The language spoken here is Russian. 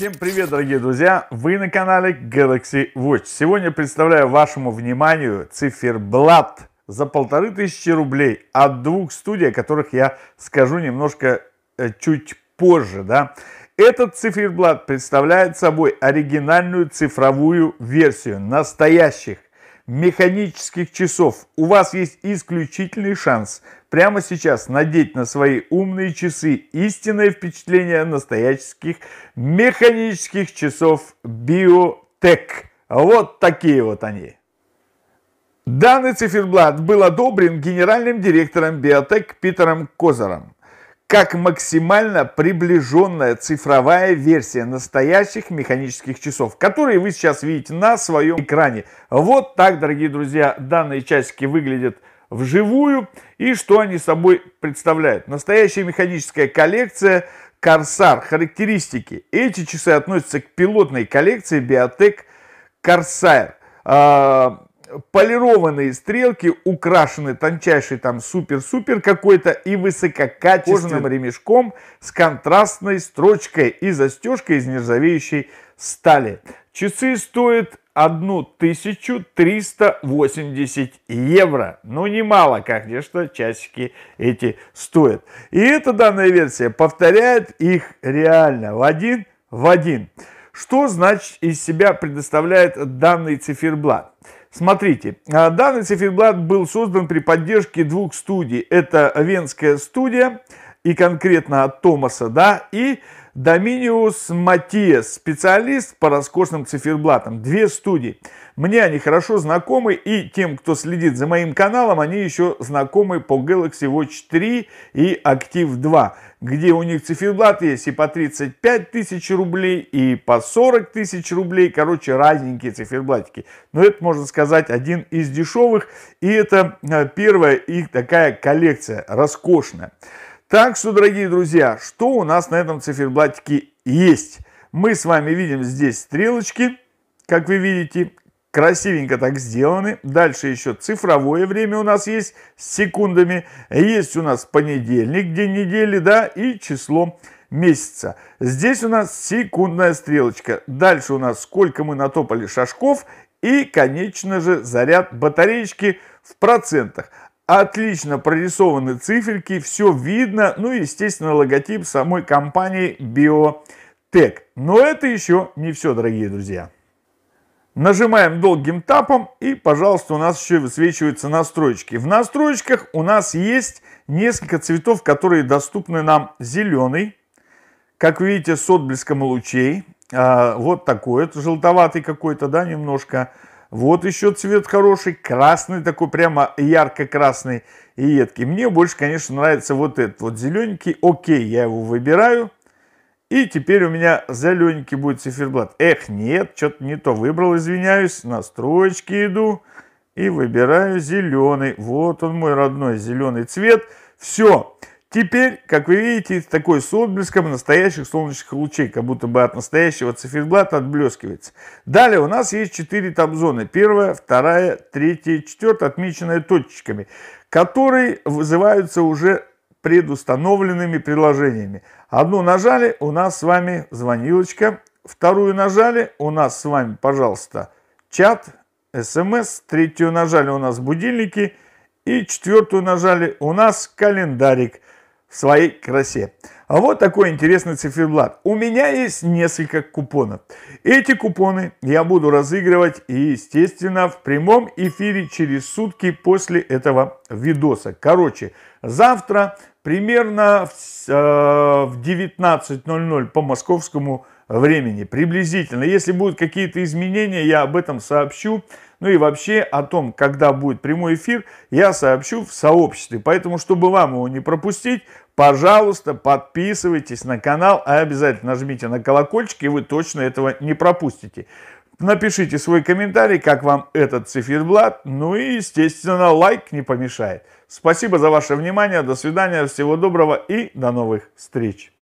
Всем привет, дорогие друзья! Вы на канале Galaxy Watch. Сегодня представляю вашему вниманию циферблат за полторы тысячи рублей от двух студий, о которых я скажу немножко э, чуть позже. Да? Этот циферблат представляет собой оригинальную цифровую версию настоящих механических часов. У вас есть исключительный шанс прямо сейчас надеть на свои умные часы истинное впечатление настоящих механических часов Биотек. Вот такие вот они. Данный циферблат был одобрен генеральным директором Биотек Питером Козером как максимально приближенная цифровая версия настоящих механических часов, которые вы сейчас видите на своем экране. Вот так, дорогие друзья, данные часики выглядят вживую и что они собой представляют. Настоящая механическая коллекция Корсар. Характеристики. Эти часы относятся к пилотной коллекции Биотек Корсайр. А, полированные стрелки, украшены тончайшей там супер-супер какой-то и высококачественным ремешком с контрастной строчкой и застежкой из нержавеющей стали. Часы стоят 1380 евро. Ну, немало, конечно, часики эти стоят. И эта данная версия повторяет их реально в один в один. Что значит из себя предоставляет данный циферблат? Смотрите, э, данный циферблат был создан при поддержке двух студий. Это Венская студия и конкретно от Томаса, да, и Доминиус Матиас, специалист по роскошным циферблатам. Две студии. Мне они хорошо знакомы, и тем, кто следит за моим каналом, они еще знакомы по Galaxy Watch 3 и Active 2, где у них циферблаты есть и по 35 тысяч рублей, и по 40 тысяч рублей. Короче, разненькие циферблатики. Но это, можно сказать, один из дешевых. И это э, первая их такая коллекция роскошная. Так что, дорогие друзья, что у нас на этом циферблатике есть? Мы с вами видим здесь стрелочки, как вы видите, красивенько так сделаны. Дальше еще цифровое время у нас есть с секундами. Есть у нас понедельник, день недели, да, и число месяца. Здесь у нас секундная стрелочка. Дальше у нас сколько мы натопали шажков и, конечно же, заряд батареечки в процентах. Отлично прорисованы циферки, все видно. Ну и, естественно, логотип самой компании Biotech. Но это еще не все, дорогие друзья. Нажимаем долгим тапом и, пожалуйста, у нас еще высвечиваются настройки. В настройках у нас есть несколько цветов, которые доступны нам. Зеленый, как видите, с отблеском лучей. А, вот такой, это желтоватый какой-то, да, немножко. Вот еще цвет хороший, красный такой, прямо ярко-красный и едкий. Мне больше, конечно, нравится вот этот вот зелененький. Окей, я его выбираю. И теперь у меня зелененький будет циферблат. Эх, нет, что-то не то выбрал, извиняюсь. Настроечки иду и выбираю зеленый. Вот он мой родной зеленый цвет. Все, Теперь, как вы видите, такой с отблеском настоящих солнечных лучей, как будто бы от настоящего циферблата отблескивается. Далее у нас есть четыре там зоны. Первая, вторая, третья, четвертая, отмеченная точечками, которые вызываются уже предустановленными приложениями. Одну нажали, у нас с вами звонилочка. Вторую нажали, у нас с вами, пожалуйста, чат, смс. Эм Третью нажали, у нас будильники. И четвертую нажали, у нас календарик в своей красе. А вот такой интересный циферблат. У меня есть несколько купонов. Эти купоны я буду разыгрывать, и, естественно, в прямом эфире через сутки после этого видоса. Короче, завтра примерно в, э, в 19.00 по московскому времени, приблизительно. Если будут какие-то изменения, я об этом сообщу. Ну и вообще о том, когда будет прямой эфир, я сообщу в сообществе. Поэтому, чтобы вам его не пропустить, пожалуйста, подписывайтесь на канал, а обязательно нажмите на колокольчик, и вы точно этого не пропустите. Напишите свой комментарий, как вам этот циферблат, ну и, естественно, лайк не помешает. Спасибо за ваше внимание, до свидания, всего доброго и до новых встреч.